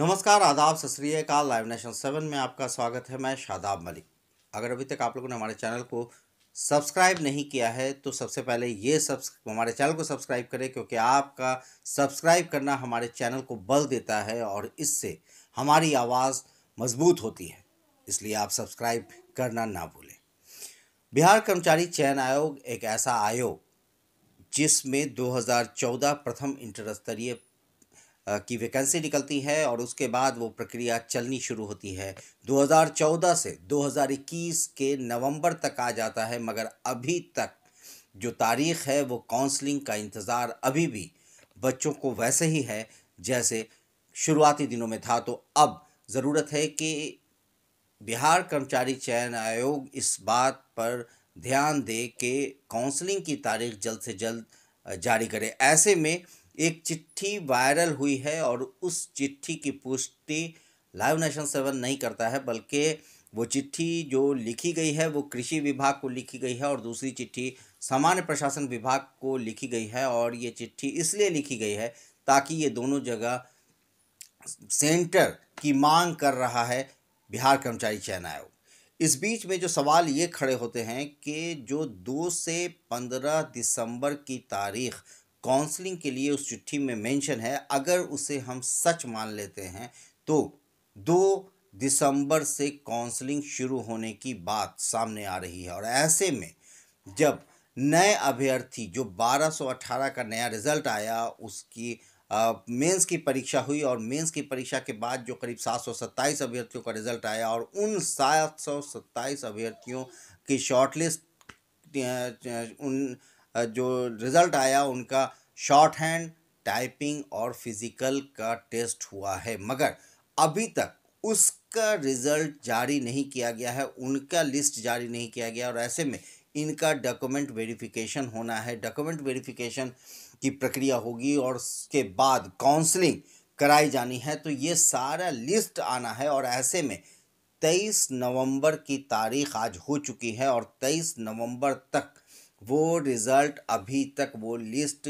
नमस्कार आदाब सत लाइव नेशन सेवन में आपका स्वागत है मैं शादाब मलिक अगर अभी तक आप लोगों ने हमारे चैनल को सब्सक्राइब नहीं किया है तो सबसे पहले ये सब्स हमारे चैनल को सब्सक्राइब करें क्योंकि आपका सब्सक्राइब करना हमारे चैनल को बल देता है और इससे हमारी आवाज़ मजबूत होती है इसलिए आप सब्सक्राइब करना ना भूलें बिहार कर्मचारी चयन आयोग एक ऐसा आयोग जिसमें 2014 प्रथम इंटर स्तरीय की वैकेंसी निकलती है और उसके बाद वो प्रक्रिया चलनी शुरू होती है 2014 से 2021 के नवंबर तक आ जाता है मगर अभी तक जो तारीख है वो काउंसलिंग का इंतज़ार अभी भी बच्चों को वैसे ही है जैसे शुरुआती दिनों में था तो अब ज़रूरत है कि बिहार कर्मचारी चयन आयोग इस बात पर ध्यान दे कि काउंसलिंग की तारीख जल्द से जल्द जारी करे ऐसे में एक चिट्ठी वायरल हुई है और उस चिट्ठी की पुष्टि लाइव नेशन सेवन नहीं करता है बल्कि वो चिट्ठी जो लिखी गई है वो कृषि विभाग को लिखी गई है और दूसरी चिट्ठी सामान्य प्रशासन विभाग को लिखी गई है और ये चिट्ठी इसलिए लिखी गई है ताकि ये दोनों जगह सेंटर की मांग कर रहा है बिहार कर्मचारी चयन आयोग इस बीच में जो सवाल ये खड़े होते हैं कि जो दो से पंद्रह दिसंबर की तारीख काउंसलिंग के लिए उस चिट्ठी में मेंशन है अगर उसे हम सच मान लेते हैं तो दो दिसंबर से काउंसलिंग शुरू होने की बात सामने आ रही है और ऐसे में जब नए अभ्यर्थी जो 1218 का नया रिजल्ट आया उसकी मेंस की परीक्षा हुई और मेंस की परीक्षा के बाद जो करीब सत्ताईस अभ्यर्थियों का रिजल्ट आया और उन 727 अभ्यर्थियों की शॉर्टलिस्ट उन जो रिज़ल्ट आया उनका शॉर्ट हैंड टाइपिंग और फिज़िकल का टेस्ट हुआ है मगर अभी तक उसका रिज़ल्ट जारी नहीं किया गया है उनका लिस्ट जारी नहीं किया गया और ऐसे में इनका डॉक्यूमेंट वेरिफिकेशन होना है डॉक्यूमेंट वेरिफिकेशन की प्रक्रिया होगी और उसके बाद काउंसलिंग कराई जानी है तो ये सारा लिस्ट आना है और ऐसे में तेईस नवंबर की तारीख आज हो चुकी है और तेईस नवंबर तक वो रिज़ल्ट अभी तक वो लिस्ट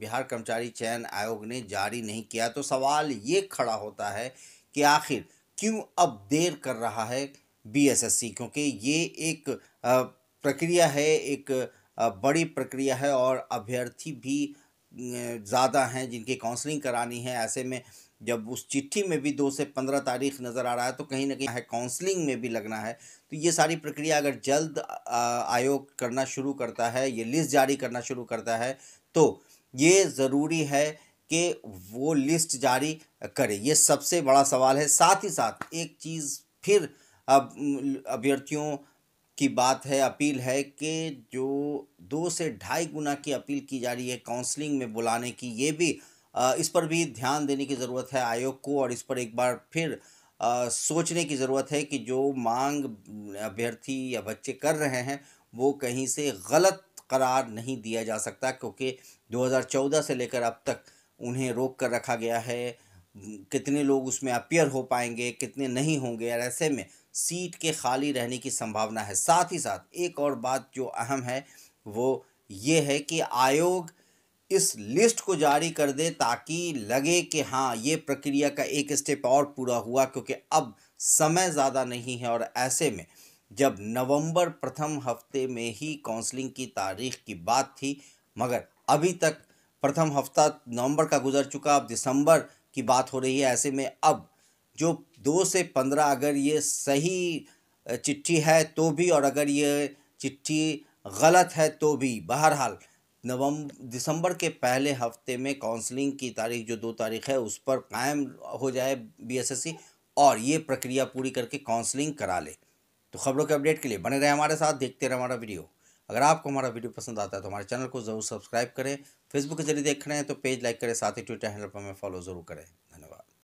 बिहार कर्मचारी चयन आयोग ने जारी नहीं किया तो सवाल ये खड़ा होता है कि आखिर क्यों अब देर कर रहा है बीएसएससी क्योंकि ये एक प्रक्रिया है एक बड़ी प्रक्रिया है और अभ्यर्थी भी ज़्यादा हैं जिनकी काउंसलिंग करानी है ऐसे में जब उस चिट्ठी में भी दो से पंद्रह तारीख नज़र आ रहा है तो कहीं ना कहीं है काउंसलिंग में भी लगना है तो ये सारी प्रक्रिया अगर जल्द आयोग करना शुरू करता है ये लिस्ट जारी करना शुरू करता है तो ये ज़रूरी है कि वो लिस्ट जारी करे ये सबसे बड़ा सवाल है साथ ही साथ एक चीज़ फिर अब अभ्यर्थियों की बात है अपील है कि जो दो से ढाई गुना की अपील की जा रही है काउंसलिंग में बुलाने की ये भी इस पर भी ध्यान देने की ज़रूरत है आयोग को और इस पर एक बार फिर सोचने की ज़रूरत है कि जो मांग अभ्यर्थी या बच्चे कर रहे हैं वो कहीं से गलत करार नहीं दिया जा सकता क्योंकि 2014 से लेकर अब तक उन्हें रोक कर रखा गया है कितने लोग उसमें अपियर हो पाएंगे कितने नहीं होंगे और ऐसे में सीट के खाली रहने की संभावना है साथ ही साथ एक और बात जो अहम है वो ये है कि आयोग इस लिस्ट को जारी कर दे ताकि लगे कि हाँ ये प्रक्रिया का एक स्टेप और पूरा हुआ क्योंकि अब समय ज़्यादा नहीं है और ऐसे में जब नवंबर प्रथम हफ्ते में ही काउंसलिंग की तारीख की बात थी मगर अभी तक प्रथम हफ्ता नवंबर का गुजर चुका अब दिसंबर की बात हो रही है ऐसे में अब जो दो से पंद्रह अगर ये सही चिट्ठी है तो भी और अगर ये चिट्ठी गलत है तो भी बहरहाल नवंबर दिसंबर के पहले हफ्ते में काउंसलिंग की तारीख जो दो तारीख है उस पर कायम हो जाए बीएसएससी और ये प्रक्रिया पूरी करके काउंसलिंग करा ले तो खबरों के अपडेट के लिए बने रहे हमारे साथ देखते रहे हमारा वीडियो अगर आपको हमारा वीडियो पसंद आता है तो हमारे चैनल को जरूर सब्सक्राइब करें फेसबुक के जरिए देख रहे हैं तो पेज लाइक करें साथ ही ट्विटर हैंडल पर हमें फॉलो जरूर करें